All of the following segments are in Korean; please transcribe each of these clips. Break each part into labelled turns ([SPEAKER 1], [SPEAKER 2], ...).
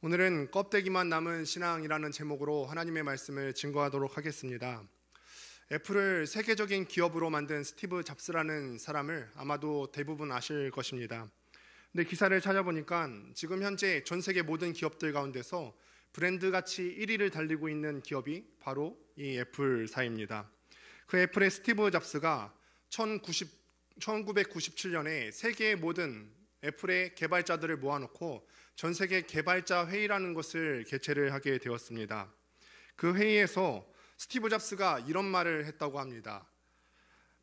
[SPEAKER 1] 오늘은 껍데기만 남은 신앙이라는 제목으로 하나님의 말씀을 증거하도록 하겠습니다. 애플을 세계적인 기업으로 만든 스티브 잡스라는 사람을 아마도 대부분 아실 것입니다. 근데 기사를 찾아보니까 지금 현재 전 세계 모든 기업들 가운데서 브랜드 같이 1위를 달리고 있는 기업이 바로 이 애플사입니다. 그 애플의 스티브 잡스가 1090, 1997년에 세계의 모든 애플의 개발자들을 모아놓고 전 세계 개발자 회의라는 것을 개최를 하게 되었습니다. 그 회의에서 스티브 잡스가 이런 말을 했다고 합니다.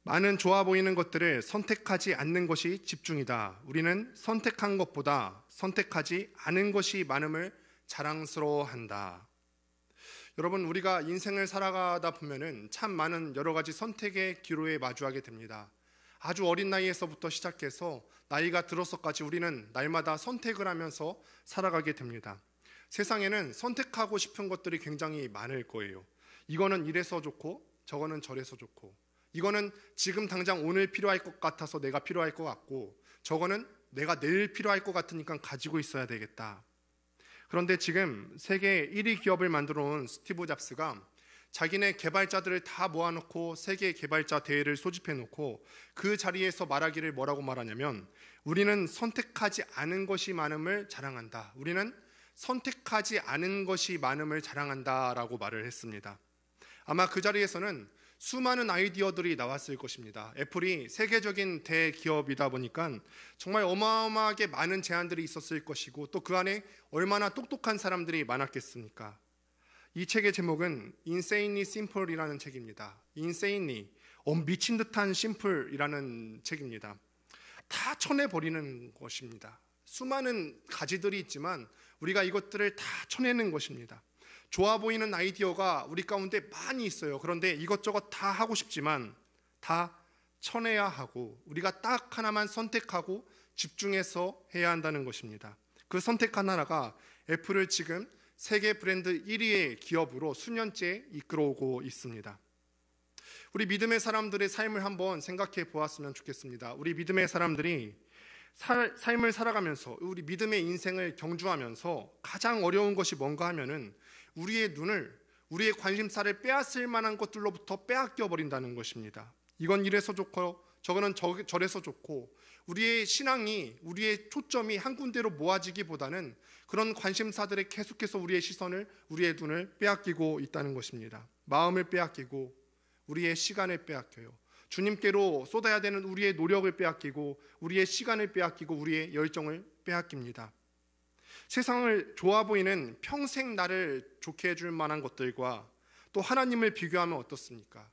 [SPEAKER 1] 많은 좋아 보이는 것들을 선택하지 않는 것이 집중이다. 우리는 선택한 것보다 선택하지 않은 것이 많음을 자랑스러워한다. 여러분 우리가 인생을 살아가다 보면은 참 많은 여러 가지 선택의 기로에 마주하게 됩니다. 아주 어린 나이에서부터 시작해서 나이가 들어서까지 우리는 날마다 선택을 하면서 살아가게 됩니다. 세상에는 선택하고 싶은 것들이 굉장히 많을 거예요. 이거는 이래서 좋고 저거는 저래서 좋고 이거는 지금 당장 오늘 필요할 것 같아서 내가 필요할 것 같고 저거는 내가 내일 필요할 것 같으니까 가지고 있어야 되겠다. 그런데 지금 세계 1위 기업을 만들어 온 스티브 잡스가 자기네 개발자들을 다 모아놓고 세계 개발자 대회를 소집해놓고 그 자리에서 말하기를 뭐라고 말하냐면 우리는 선택하지 않은 것이 많음을 자랑한다. 우리는 선택하지 않은 것이 많음을 자랑한다라고 말을 했습니다. 아마 그 자리에서는 수많은 아이디어들이 나왔을 것입니다. 애플이 세계적인 대기업이다 보니까 정말 어마어마하게 많은 제안들이 있었을 것이고 또 그 안에 얼마나 똑똑한 사람들이 많았겠습니까? 이 책의 제목은 Insanely Simple이라는 책입니다. Insanely 어, 미친 듯한 심플이라는 책입니다. 다 쳐내버리는 것입니다. 수많은 가지들이 있지만 우리가 이것들을 다 쳐내는 것입니다. 좋아 보이는 아이디어가 우리 가운데 많이 있어요. 그런데 이것저것 다 하고 싶지만 다 쳐내야 하고 우리가 딱 하나만 선택하고 집중해서 해야 한다는 것입니다. 그 선택 한 하나가 애플을 지금 세계 브랜드 1위의 기업으로 수년째 이끌어오고 있습니다. 우리 믿음의 사람들의 삶을 한번 생각해 보았으면 좋겠습니다. 우리 믿음의 사람들이 살, 삶을 살아가면서 우리 믿음의 인생을 경주하면서 가장 어려운 것이 뭔가 하면은 우리의 눈을 우리의 관심사를 빼앗을 만한 것들로부터 빼앗겨 버린다는 것입니다. 이건 이래서 좋고 저거는 저, 저래서 좋고 우리의 신앙이 우리의 초점이 한 군데로 모아지기보다는 그런 관심사들에 계속해서 우리의 시선을 우리의 눈을 빼앗기고 있다는 것입니다. 마음을 빼앗기고 우리의 시간을 빼앗겨요. 주님께로 쏟아야 되는 우리의 노력을 빼앗기고 우리의 시간을 빼앗기고 우리의 열정을 빼앗깁니다. 세상을 좋아 보이는 평생 나를 좋게 해줄 만한 것들과 또 하나님을 비교하면 어떻습니까?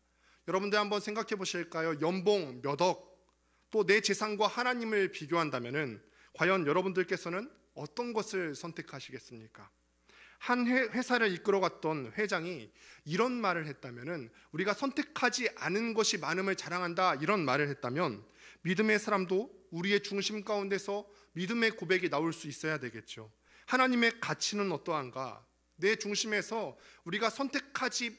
[SPEAKER 1] 여러분들 한번 생각해 보실까요? 연봉 몇 억, 또내 재산과 하나님을 비교한다면은 과연 여러분들께서는 어떤 것을 선택하시겠습니까? 한 회사를 이끌어갔던 회장이 이런 말을 했다면은 우리가 선택하지 않은 것이 많음을 자랑한다 이런 말을 했다면 믿음의 사람도 우리의 중심 가운데서 믿음의 고백이 나올 수 있어야 되겠죠. 하나님의 가치는 어떠한가? 내 중심에서 우리가 선택하지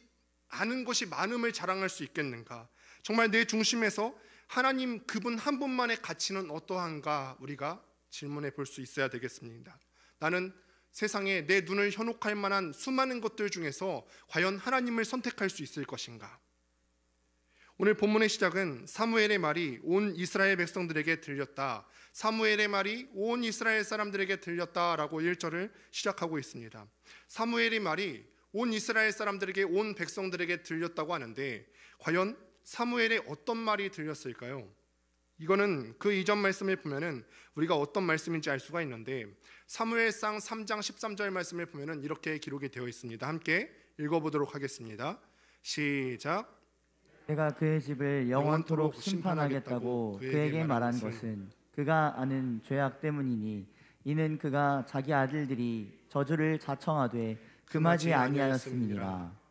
[SPEAKER 1] 않은 것이 많음을 자랑할 수 있겠는가? 정말 내 중심에서 하나님 그분 한 분만의 가치는 어떠한가 우리가 질문해 볼 수 있어야 되겠습니다. 나는 세상에 내 눈을 현혹할 만한 수많은 것들 중에서 과연 하나님을 선택할 수 있을 것인가? 오늘 본문의 시작은 사무엘의 말이 온 이스라엘 백성들에게 들렸다. 사무엘의 말이 온 이스라엘 사람들에게 들렸다라고 1절을 시작하고 있습니다. 사무엘의 말이 온 이스라엘 사람들에게 온 백성들에게 들렸다고 하는데 과연 사무엘의 어떤 말이 들렸을까요? 이거는 그 이전 말씀을 보면은 우리가 어떤 말씀인지 알 수가 있는데 사무엘상 3장 13절 말씀을 보면은 이렇게 기록이 되어 있습니다. 함께 읽어보도록 하겠습니다. 시작.
[SPEAKER 2] 내가 그의 집을 영원토록 심판하겠다고 그에게 말한 것은 그가 아는 죄악 때문이니 이는 그가 자기 아들들이 저주를 자청하되 금하지 아니하였음이라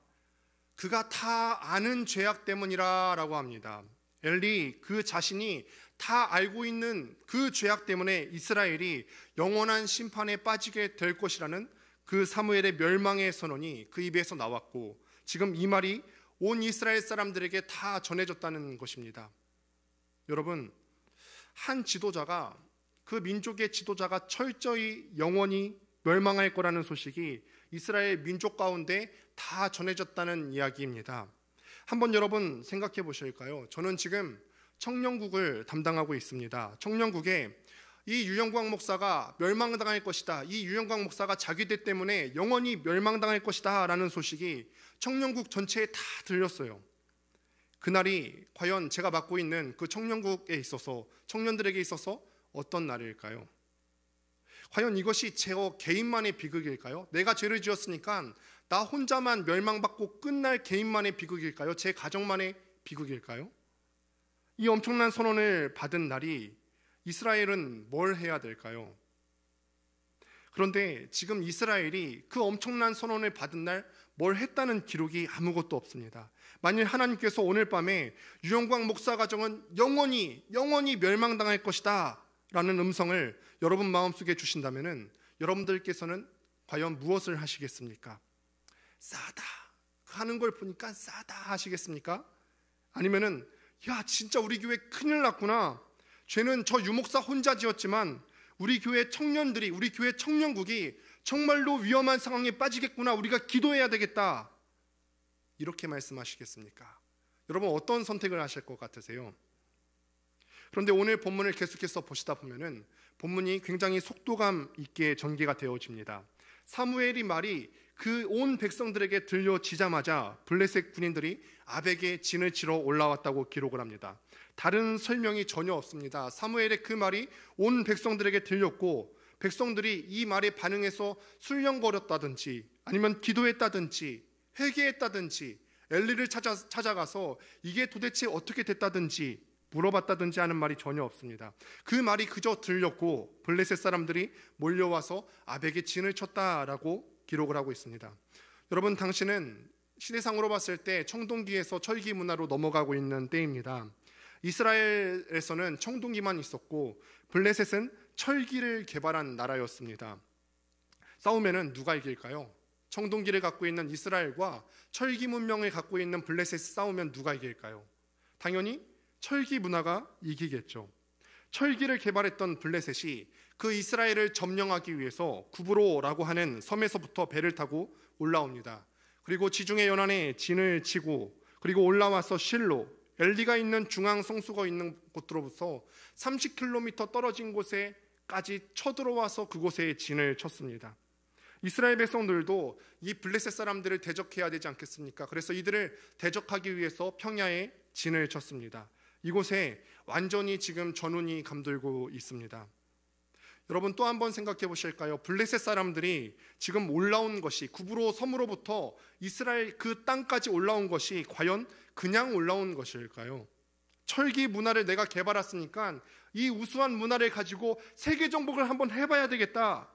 [SPEAKER 1] 그가 다 아는 죄악 때문이라라고 합니다. 엘리 그 자신이 다 알고 있는 그 죄악 때문에 이스라엘이 영원한 심판에 빠지게 될 것이라는 그 사무엘의 멸망의 선언이 그 입에서 나왔고 지금 이 말이 온 이스라엘 사람들에게 다 전해졌다는 것입니다. 여러분 한 지도자가 그 민족의 지도자가 철저히 영원히 멸망할 거라는 소식이 이스라엘 민족 가운데 다 전해졌다는 이야기입니다. 한번 여러분 생각해 보실까요? 저는 지금 청년국을 담당하고 있습니다. 청년국에 이 유영광 목사가 멸망당할 것이다. 이 유영광 목사가 자기 들 때문에 영원히 멸망당할 것이다. 라는 소식이 청년국 전체에 다 들렸어요. 그날이 과연 제가 맡고 있는 그 청년국에 있어서 청년들에게 있어서 어떤 날일까요? 과연 이것이 제 개인만의 비극일까요? 내가 죄를 지었으니까 나 혼자만 멸망받고 끝날 개인만의 비극일까요? 제 가정만의 비극일까요? 이 엄청난 선언을 받은 날이 이스라엘은 뭘 해야 될까요? 그런데 지금 이스라엘이 그 엄청난 선언을 받은 날 뭘 했다는 기록이 아무것도 없습니다. 만일 하나님께서 오늘 밤에 유영광 목사 가정은 영원히 영원히 멸망당할 것이다 라는 음성을 여러분 마음속에 주신다면 여러분들께서는 과연 무엇을 하시겠습니까? 싸다 그 하는 걸 보니까 싸다 하시겠습니까? 아니면은 야 진짜 우리 교회 큰일 났구나 죄는 저 유목사 혼자 지었지만 우리 교회 청년들이 우리 교회 청년국이 정말로 위험한 상황에 빠지겠구나 우리가 기도해야 되겠다 이렇게 말씀하시겠습니까? 여러분 어떤 선택을 하실 것 같으세요? 그런데 오늘 본문을 계속해서 보시다 보면은 본문이 굉장히 속도감 있게 전개가 되어집니다. 사무엘이 말이 그 온 백성들에게 들려지자마자 블레셋 군인들이 아벡에 진을 치러 올라왔다고 기록을 합니다. 다른 설명이 전혀 없습니다. 사무엘의 그 말이 온 백성들에게 들렸고 백성들이 이 말에 반응해서 술렁거렸다든지 아니면 기도했다든지 회개했다든지 엘리를 찾아, 찾아가서 이게 도대체 어떻게 됐다든지 물어봤다든지 하는 말이 전혀 없습니다. 그 말이 그저 들렸고 블레셋 사람들이 몰려와서 아벡의 진을 쳤다라고 기록을 하고 있습니다. 여러분 당신은 시대상으로 봤을 때 청동기에서 철기 문화로 넘어가고 있는 때입니다. 이스라엘에서는 청동기만 있었고 블레셋은 철기를 개발한 나라였습니다. 싸우면은 누가 이길까요? 청동기를 갖고 있는 이스라엘과 철기 문명을 갖고 있는 블레셋이 싸우면 누가 이길까요? 당연히 철기 문화가 이기겠죠. 철기를 개발했던 블레셋이 그 이스라엘을 점령하기 위해서 구브로라고 하는 섬에서부터 배를 타고 올라옵니다. 그리고 지중해 연안에 진을 치고 그리고 올라와서 실로 엘리가 있는 중앙 성수가 있는 곳으로부터 30km 떨어진 곳에까지 쳐들어와서 그곳에 진을 쳤습니다. 이스라엘 백성들도 이 블레셋 사람들을 대적해야 되지 않겠습니까? 그래서 이들을 대적하기 위해서 평야에 진을 쳤습니다. 이곳에 완전히 지금 전운이 감돌고 있습니다. 여러분 또 한번 생각해 보실까요? 블레셋 사람들이 지금 올라온 것이 구부로 섬으로부터 이스라엘 그 땅까지 올라온 것이 과연 그냥 올라온 것일까요? 철기 문화를 내가 개발했으니까 이 우수한 문화를 가지고 세계 정복을 한번 해봐야 되겠다.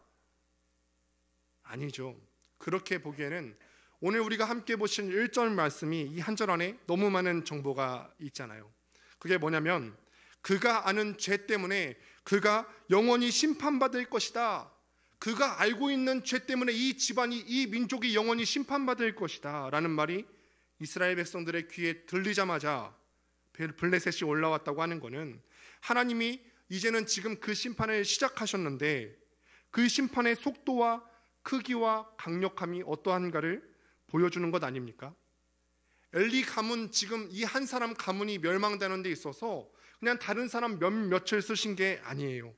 [SPEAKER 1] 아니죠. 그렇게 보기에는 오늘 우리가 함께 보신 1절 말씀이 이 한 절 안에 너무 많은 정보가 있잖아요. 그게 뭐냐면 그가 아는 죄 때문에 그가 영원히 심판받을 것이다. 그가 알고 있는 죄 때문에 이 집안이 이 민족이 영원히 심판받을 것이다라는 말이 이스라엘 백성들의 귀에 들리자마자 블레셋이 올라왔다고 하는 것은 하나님이 이제는 지금 그 심판을 시작하셨는데 그 심판의 속도와 크기와 강력함이 어떠한가를 보여주는 것 아닙니까? 엘리 가문 지금 이 한 사람 가문이 멸망되는 데 있어서 그냥 다른 사람 몇 며칠 쓰신 게 아니에요.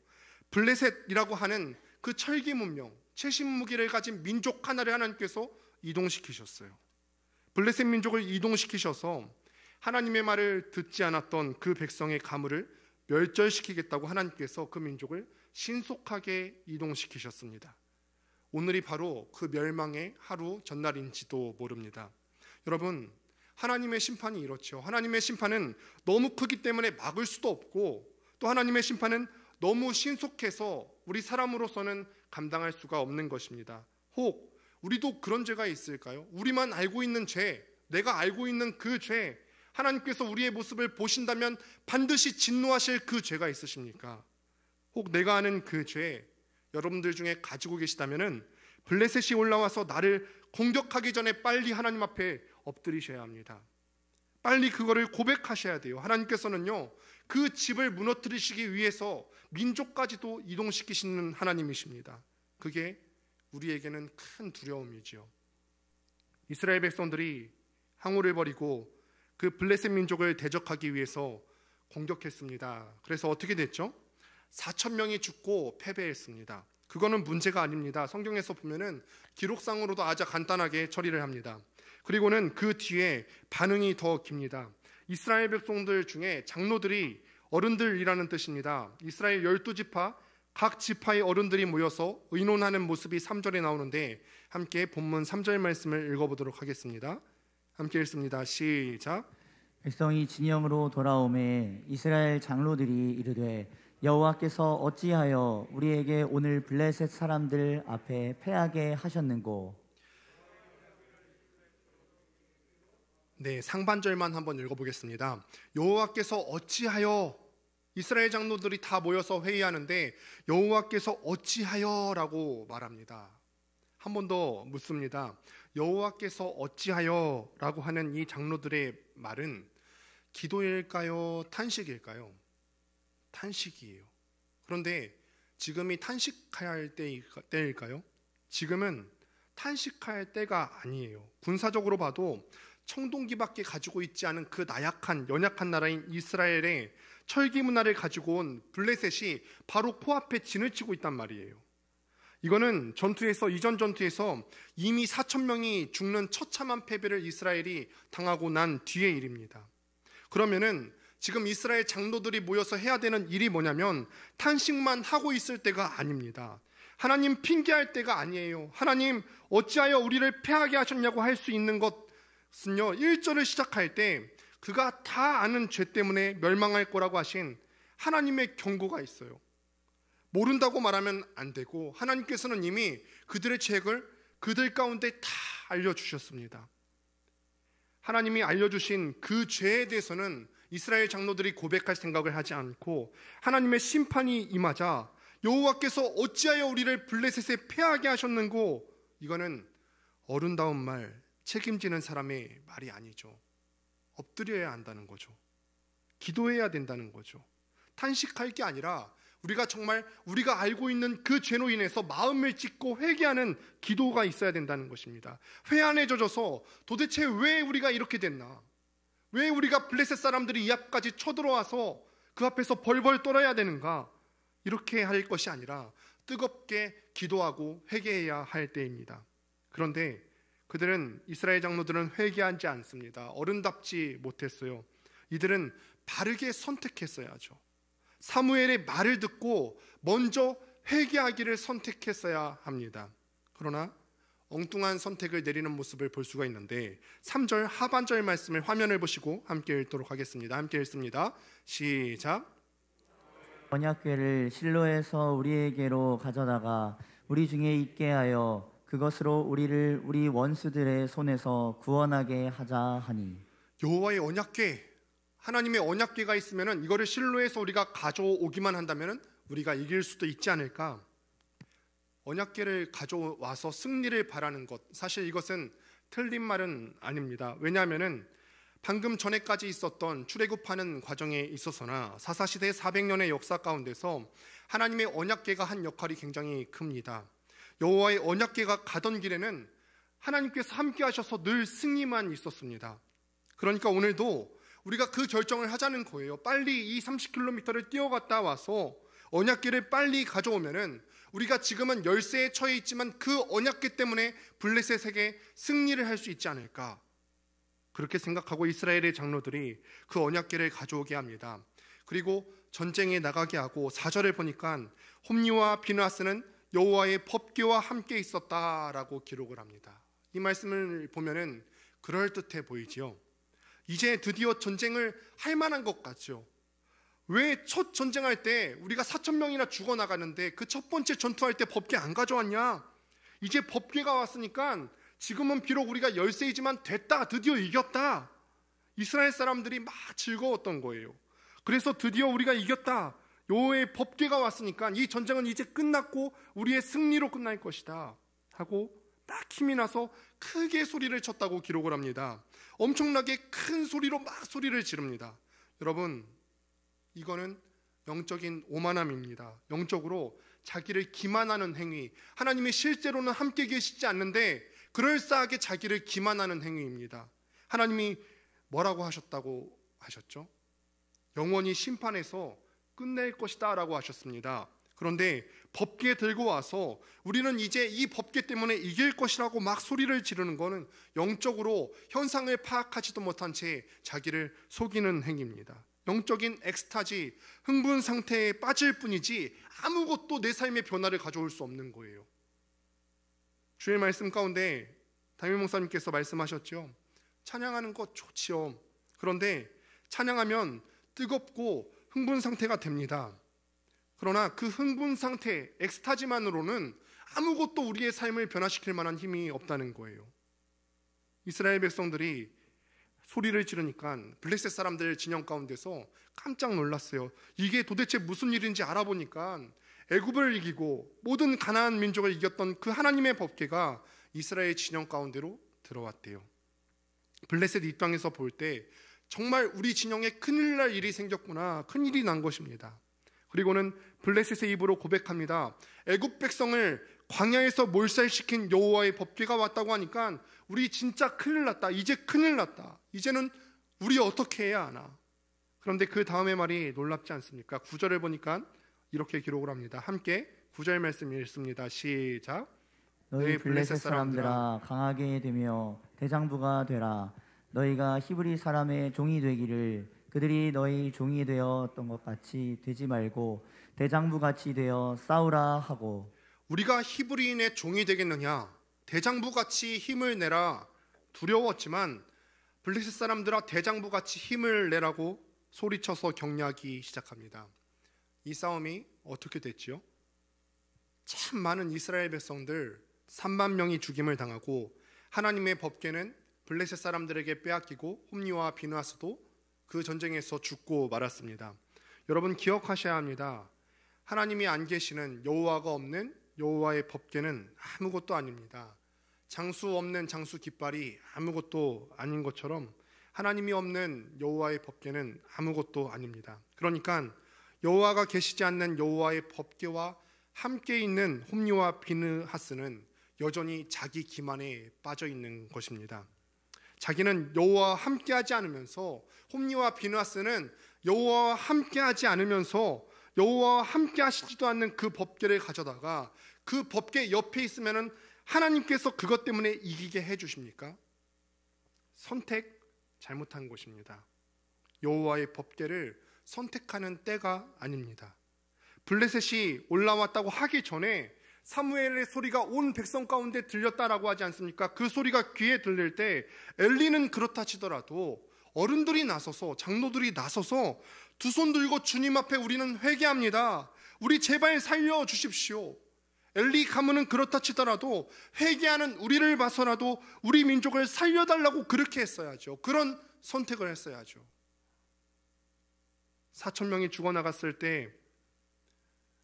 [SPEAKER 1] 블레셋이라고 하는 그 철기 문명, 최신 무기를 가진 민족 하나를 하나님께서 이동시키셨어요. 블레셋 민족을 이동시키셔서 하나님의 말을 듣지 않았던 그 백성의 가문을 멸절시키겠다고 하나님께서 그 민족을 신속하게 이동시키셨습니다. 오늘이 바로 그 멸망의 하루 전날인지도 모릅니다. 여러분, 하나님의 심판이 이렇죠. 하나님의 심판은 너무 크기 때문에 막을 수도 없고 또 하나님의 심판은 너무 신속해서 우리 사람으로서는 감당할 수가 없는 것입니다. 혹 우리도 그런 죄가 있을까요? 우리만 알고 있는 죄, 내가 알고 있는 그 죄, 하나님께서 우리의 모습을 보신다면 반드시 진노하실 그 죄가 있으십니까? 혹 내가 아는 그 죄, 여러분들 중에 가지고 계시다면은 블레셋이 올라와서 나를 공격하기 전에 빨리 하나님 앞에 엎드리셔야 합니다. 빨리 그거를 고백하셔야 돼요. 하나님께서는요, 그 집을 무너뜨리시기 위해서 민족까지도 이동시키시는 하나님이십니다. 그게 우리에게는 큰 두려움이지요. 이스라엘 백성들이 항우를 버리고 그 블레셋 민족을 대적하기 위해서 공격했습니다. 그래서 어떻게 됐죠? 4천 명이 죽고 패배했습니다. 그거는 문제가 아닙니다. 성경에서 보면은 기록상으로도 아주 간단하게 처리를 합니다. 그리고는 그 뒤에 반응이 더 깁니다. 이스라엘 백성들 중에 장로들이 어른들이라는 뜻입니다. 이스라엘 열두 지파 각 지파의 어른들이 모여서 의논하는 모습이 3절에 나오는데 함께 본문 3절 말씀을 읽어보도록 하겠습니다. 함께 읽습니다. 시작.
[SPEAKER 2] 백성이 진영으로 돌아오매 이스라엘 장로들이 이르되 여호와께서 어찌하여 우리에게 오늘 블레셋 사람들 앞에 패하게 하셨는고
[SPEAKER 1] 네, 상반절만 한번 읽어보겠습니다. 여호와께서 어찌하여 이스라엘 장로들이 다 모여서 회의하는데 여호와께서 어찌하여라고 말합니다. 한 번 더 묻습니다. 여호와께서 어찌하여라고 하는 이 장로들의 말은 기도일까요? 탄식일까요? 탄식이에요. 그런데 지금이 탄식할 때일까요? 지금은 탄식할 때가 아니에요. 군사적으로 봐도 청동기밖에 가지고 있지 않은 그 나약한 연약한 나라인 이스라엘에 철기 문화를 가지고 온 블레셋이 바로 코앞에 진을 치고 있단 말이에요. 이거는 전투에서 이전 전투에서 이미 4천 명이 죽는 처참한 패배를 이스라엘이 당하고 난 뒤의 일입니다. 그러면은 지금 이스라엘 장로들이 모여서 해야 되는 일이 뭐냐면 탄식만 하고 있을 때가 아닙니다. 하나님 핑계할 때가 아니에요. 하나님 어찌하여 우리를 패하게 하셨냐고 할 수 있는 것 은요 1절을 시작할 때 그가 다 아는 죄 때문에 멸망할 거라고 하신 하나님의 경고가 있어요. 모른다고 말하면 안 되고 하나님께서는 이미 그들의 책을 그들 가운데 다 알려주셨습니다. 하나님이 알려주신 그 죄에 대해서는 이스라엘 장로들이 고백할 생각을 하지 않고 하나님의 심판이 임하자 여호와께서 어찌하여 우리를 블레셋에 패하게 하셨는고 이거는 어른다운 말 책임지는 사람의 말이 아니죠. 엎드려야 한다는 거죠. 기도해야 된다는 거죠. 탄식할 게 아니라 우리가 정말 우리가 알고 있는 그 죄로 인해서 마음을 찢고 회개하는 기도가 있어야 된다는 것입니다. 회안에 젖어서 도대체 왜 우리가 이렇게 됐나? 왜 우리가 블레셋 사람들이 이 앞까지 쳐들어와서 그 앞에서 벌벌 떨어야 되는가? 이렇게 할 것이 아니라 뜨겁게 기도하고 회개해야 할 때입니다. 그런데 그들은 이스라엘 장로들은 회개하지 않습니다. 어른답지 못했어요. 이들은 바르게 선택했어야죠. 사무엘의 말을 듣고 먼저 회개하기를 선택했어야 합니다. 그러나 엉뚱한 선택을 내리는 모습을 볼 수가 있는데 3절 하반절 말씀을 화면을 보시고 함께 읽도록 하겠습니다. 함께 읽습니다. 시작.
[SPEAKER 2] 언약궤를 실로에서 우리에게로 가져다가 우리 중에 있게 하여 그것으로 우리를 우리 원수들의 손에서 구원하게 하자
[SPEAKER 1] 하니 여호와의 언약궤 하나님의 언약궤가 있으면은 이거를 실로에서 우리가 가져오기만 한다면은 우리가 이길 수도 있지 않을까? 언약궤를 가져와서 승리를 바라는 것 사실 이것은 틀린 말은 아닙니다. 왜냐하면은 방금 전에까지 있었던 출애굽하는 과정에 있어서나 사사시대 400년의 역사 가운데서 하나님의 언약궤가 한 역할이 굉장히 큽니다. 여호와의 언약궤가 가던 길에는 하나님께서 함께 하셔서 늘 승리만 있었습니다. 그러니까 오늘도 우리가 그 결정을 하자는 거예요. 빨리 이 30km를 뛰어갔다 와서 언약궤를 빨리 가져오면은 우리가 지금은 열쇠에 처해 있지만 그 언약궤 때문에 블레셋에게 승리를 할 수 있지 않을까 그렇게 생각하고 이스라엘의 장로들이 그 언약궤를 가져오게 합니다. 그리고 전쟁에 나가게 하고 4절을 보니까 홈니와 비누아스는 여호와의 법궤와 함께 있었다라고 기록을 합니다. 이 말씀을 보면은 그럴 듯해 보이지요. 이제 드디어 전쟁을 할 만한 것 같죠. 왜 첫 전쟁할 때 우리가 4천 명이나 죽어 나가는데 그 첫 번째 전투할 때 법궤 안 가져왔냐? 이제 법궤가 왔으니까 지금은 비록 우리가 열세이지만 됐다 드디어 이겼다 이스라엘 사람들이 막 즐거웠던 거예요. 그래서 드디어 우리가 이겼다 여호의 법궤가 왔으니까 이 전쟁은 이제 끝났고 우리의 승리로 끝날 것이다 하고 딱 힘이 나서 크게 소리를 쳤다고 기록을 합니다. 엄청나게 큰 소리로 막 소리를 지릅니다. 여러분 이거는 영적인 오만함입니다. 영적으로 자기를 기만하는 행위. 하나님이 실제로는 함께 계시지 않는데 그럴싸하게 자기를 기만하는 행위입니다. 하나님이 뭐라고 하셨다고 하셨죠? 영원히 심판해서 끝낼 것이다 라고 하셨습니다. 그런데 법계 들고 와서 우리는 이제 이 법계 때문에 이길 것이라고 막 소리를 지르는 것은 영적으로 현상을 파악하지도 못한 채 자기를 속이는 행위입니다. 영적인 엑스타지, 흥분 상태에 빠질 뿐이지 아무것도 내 삶의 변화를 가져올 수 없는 거예요. 주의 말씀 가운데 담임 목사님께서 말씀하셨죠. 찬양하는 것 좋지요. 그런데 찬양하면 뜨겁고 흥분 상태가 됩니다. 그러나 그 흥분 상태, 엑스타지만으로는 아무것도 우리의 삶을 변화시킬 만한 힘이 없다는 거예요. 이스라엘 백성들이 소리를 지르니까 블랙셋 사람들 진영 가운데서 깜짝 놀랐어요. 이게 도대체 무슨 일인지 알아보니까 애굽을 이기고 모든 가나안 민족을 이겼던 그 하나님의 법궤가 이스라엘 진영 가운데로 들어왔대요. 블레셋 입장에서 볼때 정말 우리 진영에 큰일 날 일이 생겼구나. 큰일이 난 것입니다. 그리고는 블레셋의 입으로 고백합니다. 애굽 백성을 광야에서 몰살시킨 여호와의 법궤가 왔다고 하니까 우리 진짜 큰일 났다. 이제 큰일 났다. 이제는 우리 어떻게 해야 하나? 그런데 그 다음의 말이 놀랍지 않습니까? 구절을 보니까 이렇게 기록을 합니다. 함께 구절 말씀 읽습니다. 시작. 너희 네, 블레셋 사람들아
[SPEAKER 2] 강하게 되며 대장부가 되라. 너희가 히브리 사람의 종이 되기를 그들이 너희 종이 되었던 것 같이 되지 말고 대장부 같이 되어 싸우라 하고
[SPEAKER 1] 우리가 히브리인의 종이 되겠느냐 대장부 같이 힘을 내라 두려웠지만 블레스 사람들아 대장부 같이 힘을 내라고 소리쳐서 격려하기 시작합니다. 이 싸움이 어떻게 됐지요? 참 많은 이스라엘 백성들 3만 명이 죽임을 당하고 하나님의 법궤는 블레셋 사람들에게 빼앗기고 홈니와 비누아스도 그 전쟁에서 죽고 말았습니다. 여러분 기억하셔야 합니다. 하나님이 안 계시는 여호와가 없는 여호와의 법계는 아무것도 아닙니다. 장수 없는 장수 깃발이 아무것도 아닌 것처럼 하나님이 없는 여호와의 법계는 아무것도 아닙니다. 그러니까 여호와가 계시지 않는 여호와의 법계와 함께 있는 홈니와 비느하스는 여전히 자기 기만에 빠져 있는 것입니다. 자기는 여호와와 함께하지 않으면서 홈리와 비나스는 누 여호와와 함께하지 않으면서 여호와와 함께하시지도 않는 그 법계를 가져다가 그 법계 옆에 있으면은 하나님께서 그것 때문에 이기게 해주십니까? 선택 잘못한 것입니다. 여호와의 법계를 선택하는 때가 아닙니다. 블레셋이 올라왔다고 하기 전에 사무엘의 소리가 온 백성 가운데 들렸다라고 하지 않습니까? 그 소리가 귀에 들릴 때 엘리는 그렇다 치더라도 어른들이 나서서 장로들이 나서서 두 손 들고 주님 앞에 우리는 회개합니다. 우리 제발 살려 주십시오. 엘리 가문은 그렇다 치더라도 회개하는 우리를 봐서라도 우리 민족을 살려달라고 그렇게 했어야죠. 그런 선택을 했어야죠. 4천 명이 죽어나갔을 때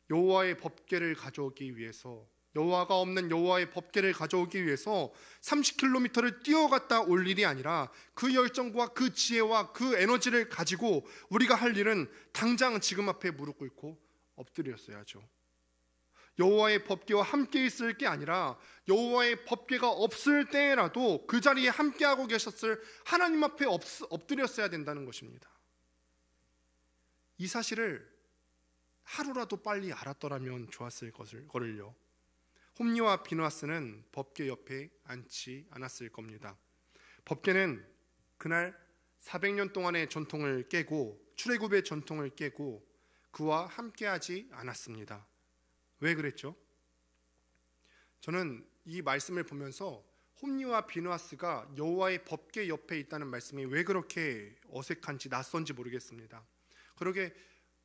[SPEAKER 1] 여호와의 법궤를 가져오기 위해서 여호와가 없는 여호와의 법궤를 가져오기 위해서 30km를 뛰어갔다 올 일이 아니라 그 열정과 그 지혜와 그 에너지를 가지고 우리가 할 일은 당장 지금 앞에 무릎 꿇고 엎드렸어야죠. 여호와의 법궤와 함께 있을 게 아니라 여호와의 법궤가 없을 때라도 그 자리에 함께하고 계셨을 하나님 앞에 엎드렸어야 된다는 것입니다. 이 사실을 하루라도 빨리 알았더라면 좋았을 것을 거를요. 홈리와 비누아스는 법계 옆에 앉지 않았을 겁니다. 법계는 그날 400년 동안의 전통을 깨고 출애굽의 전통을 깨고 그와 함께하지 않았습니다. 왜 그랬죠? 저는 이 말씀을 보면서 홈리와 비누아스가 여호와의 법계 옆에 있다는 말씀이 왜 그렇게 어색한지 낯선지 모르겠습니다. 그러게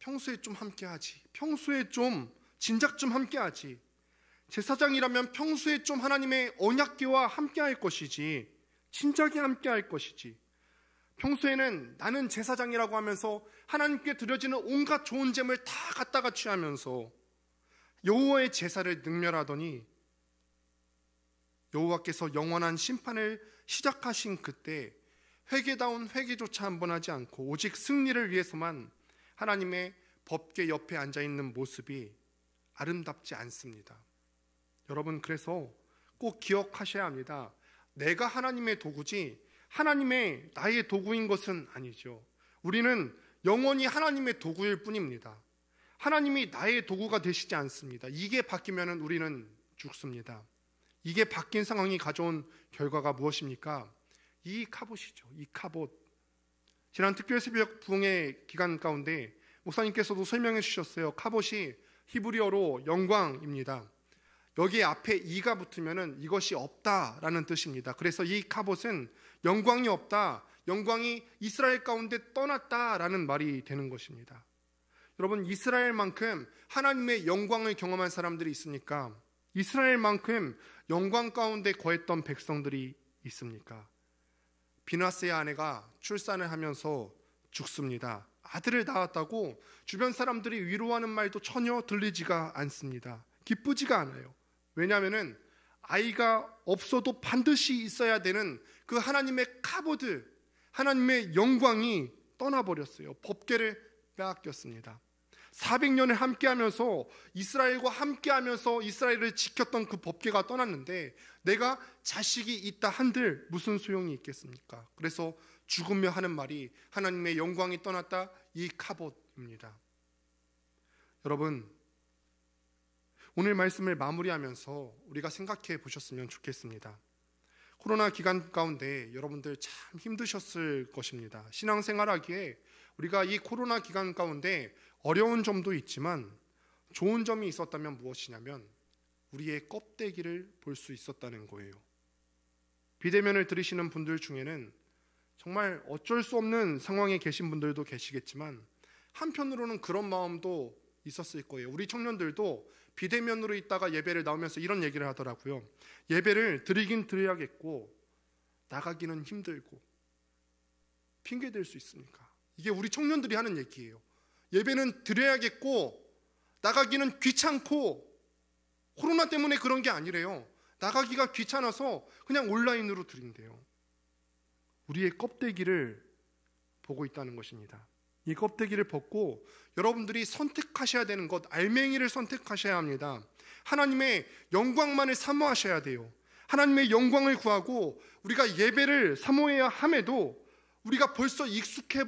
[SPEAKER 1] 평소에 좀 함께 하지. 평소에 좀 진작 좀 함께 하지. 제사장이라면 평소에 좀 하나님의 언약궤와 함께 할 것이지. 진작에 함께 할 것이지. 평소에는 나는 제사장이라고 하면서 하나님께 드려지는 온갖 좋은 잼을 다 갖다가 취하면서 여호와의 제사를 능멸하더니 여호와께서 영원한 심판을 시작하신 그때 회개다운 회개조차 한번 하지 않고 오직 승리를 위해서만 하나님의 법계 옆에 앉아 있는 모습이 아름답지 않습니다. 여러분 그래서 꼭 기억하셔야 합니다. 내가 하나님의 도구지 하나님의 나의 도구인 것은 아니죠. 우리는 영원히 하나님의 도구일 뿐입니다. 하나님이 나의 도구가 되시지 않습니다. 이게 바뀌면 우리는 죽습니다. 이게 바뀐 상황이 가져온 결과가 무엇입니까? 이카봇이죠이 카봇. 지난 특별새벽 부흥의 기간 가운데 목사님께서도 설명해 주셨어요. 카봇이 히브리어로 영광입니다. 여기 앞에 이가 붙으면은 이것이 없다라는 뜻입니다. 그래서 이 카봇은 영광이 없다, 영광이 이스라엘 가운데 떠났다라는 말이 되는 것입니다. 여러분 이스라엘만큼 하나님의 영광을 경험한 사람들이 있습니까? 이스라엘만큼 영광 가운데 거했던 백성들이 있습니까? 비나스의 아내가 출산을 하면서 죽습니다. 아들을 낳았다고 주변 사람들이 위로하는 말도 전혀 들리지가 않습니다. 기쁘지가 않아요. 왜냐하면은 아이가 없어도 반드시 있어야 되는 그 하나님의 카보드, 하나님의 영광이 떠나버렸어요. 법계를 빼앗겼습니다. 400년을 함께하면서 이스라엘과 함께하면서 이스라엘을 지켰던 그 법계가 떠났는데 내가 자식이 있다 한들 무슨 소용이 있겠습니까? 그래서 죽으며 하는 말이 하나님의 영광이 떠났다 이 카봇입니다. 여러분 오늘 말씀을 마무리하면서 우리가 생각해 보셨으면 좋겠습니다. 코로나 기간 가운데 여러분들 참 힘드셨을 것입니다. 신앙생활하기에 우리가 이 코로나 기간 가운데 어려운 점도 있지만 좋은 점이 있었다면 무엇이냐면 우리의 껍데기를 볼 수 있었다는 거예요. 비대면을 들으시는 분들 중에는 정말 어쩔 수 없는 상황에 계신 분들도 계시겠지만 한편으로는 그런 마음도 있었을 거예요. 우리 청년들도 비대면으로 있다가 예배를 나오면서 이런 얘기를 하더라고요. 예배를 드리긴 드려야겠고 나가기는 힘들고 핑계 댈수 있으니까 이게 우리 청년들이 하는 얘기예요. 예배는 드려야겠고 나가기는 귀찮고 코로나 때문에 그런 게 아니래요. 나가기가 귀찮아서 그냥 온라인으로 드린대요. 우리의 껍데기를 보고 있다는 것입니다. 이 껍데기를 벗고 여러분들이 선택하셔야 되는 것, 알맹이를 선택하셔야 합니다. 하나님의 영광만을 사모하셔야 돼요. 하나님의 영광을 구하고 우리가 예배를 사모해야 함에도 우리가 벌써 익숙해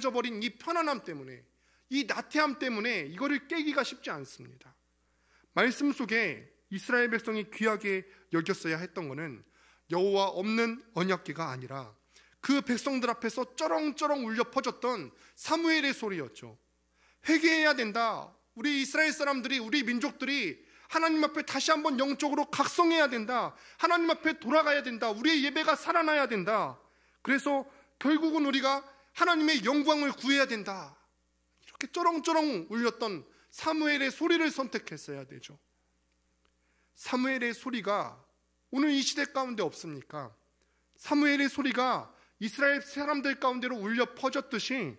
[SPEAKER 1] 져 버린 이 편안함 때문에 이 나태함 때문에 이거를 깨기가 쉽지 않습니다. 말씀 속에 이스라엘 백성이 귀하게 여겼어야 했던 것은 여호와 없는 언약궤가 아니라 그 백성들 앞에서 쩌렁쩌렁 울려 퍼졌던 사무엘의 소리였죠. 회개해야 된다. 우리 이스라엘 사람들이 우리 민족들이 하나님 앞에 다시 한번 영적으로 각성해야 된다. 하나님 앞에 돌아가야 된다. 우리의 예배가 살아나야 된다. 그래서 결국은 우리가 하나님의 영광을 구해야 된다. 이렇게 쩌렁쩌렁 울렸던 사무엘의 소리를 선택했어야 되죠. 사무엘의 소리가 오늘 이 시대 가운데 없습니까? 사무엘의 소리가 이스라엘 사람들 가운데로 울려 퍼졌듯이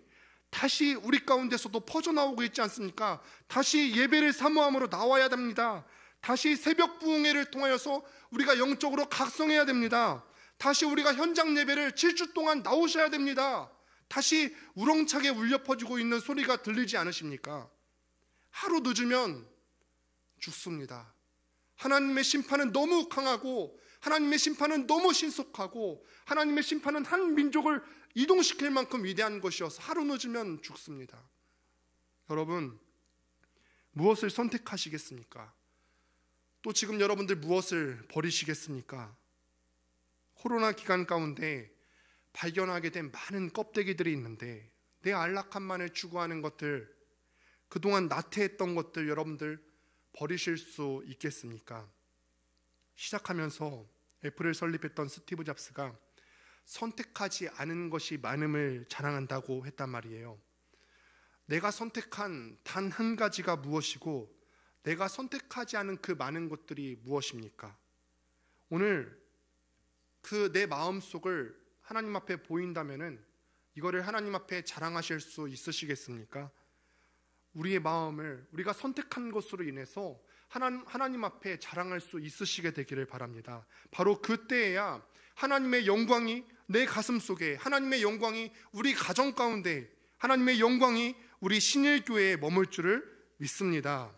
[SPEAKER 1] 다시 우리 가운데서도 퍼져나오고 있지 않습니까? 다시 예배를 사모함으로 나와야 됩니다. 다시 새벽 부흥회를 통하여서 우리가 영적으로 각성해야 됩니다. 다시 우리가 현장 예배를 7주 동안 나오셔야 됩니다. 다시 우렁차게 울려 퍼지고 있는 소리가 들리지 않으십니까? 하루 늦으면 죽습니다. 하나님의 심판은 너무 강하고 하나님의 심판은 너무 신속하고 하나님의 심판은 한 민족을 이동시킬 만큼 위대한 것이어서 하루 늦으면 죽습니다. 여러분 무엇을 선택하시겠습니까? 또 지금 여러분들 무엇을 버리시겠습니까? 코로나 기간 가운데 발견하게 된 많은 껍데기들이 있는데 내 안락함만을 추구하는 것들 그동안 나태했던 것들 여러분들 버리실 수 있겠습니까? 시작하면서 애플을 설립했던 스티브 잡스가 선택하지 않은 것이 많음을 자랑한다고 했단 말이에요. 내가 선택한 단 한 가지가 무엇이고 내가 선택하지 않은 그 많은 것들이 무엇입니까? 오늘 그내 마음 속을 하나님 앞에 보인다면은 이거를 하나님 앞에 자랑하실 수 있으시겠습니까? 우리의 마음을 우리가 선택한 것으로 인해서 하나님, 하나님 앞에 자랑할 수 있으시게 되기를 바랍니다. 바로 그때에야 하나님의 영광이 내 가슴 속에 하나님의 영광이 우리 가정 가운데 하나님의 영광이 우리 신일교회에 머물 줄을 믿습니다.